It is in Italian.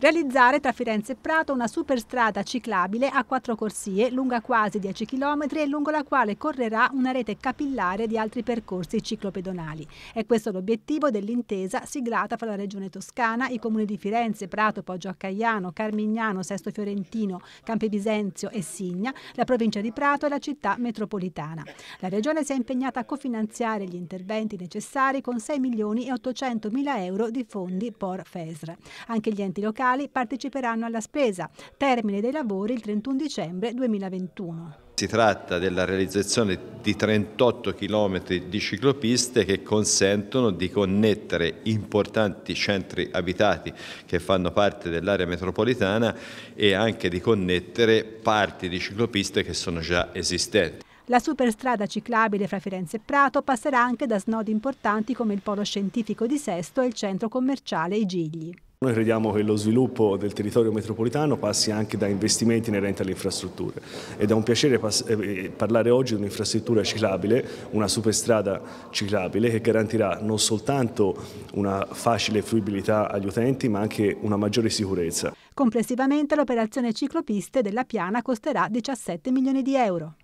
Realizzare tra Firenze e Prato una superstrada ciclabile a quattro corsie, lunga quasi 10 km e lungo la quale correrà una rete capillare di altri percorsi ciclopedonali. È questo l'obiettivo dell'intesa siglata fra la Regione Toscana, i comuni di Firenze, Prato, Poggio a Caiano, Carmignano, Sesto Fiorentino, Campi Bisenzio e Signa, la provincia di Prato e la città metropolitana. La Regione si è impegnata a cofinanziare gli interventi necessari con 6 milioni e 800 mila euro di fondi POR FESR. Anche gli enti locali locali parteciperanno alla spesa. Termine dei lavori il 31 dicembre 2021. Si tratta della realizzazione di 38 km di ciclopiste che consentono di connettere importanti centri abitati che fanno parte dell'area metropolitana e anche di connettere parti di ciclopiste che sono già esistenti. La superstrada ciclabile fra Firenze e Prato passerà anche da snodi importanti come il polo scientifico di Sesto e il centro commerciale I Gigli. Noi crediamo che lo sviluppo del territorio metropolitano passi anche da investimenti inerenti alle infrastrutture ed è un piacere eh, parlare oggi di un'infrastruttura ciclabile, una superstrada ciclabile che garantirà non soltanto una facile fruibilità agli utenti ma anche una maggiore sicurezza. Complessivamente l'operazione ciclopiste della Piana costerà 17 milioni di euro.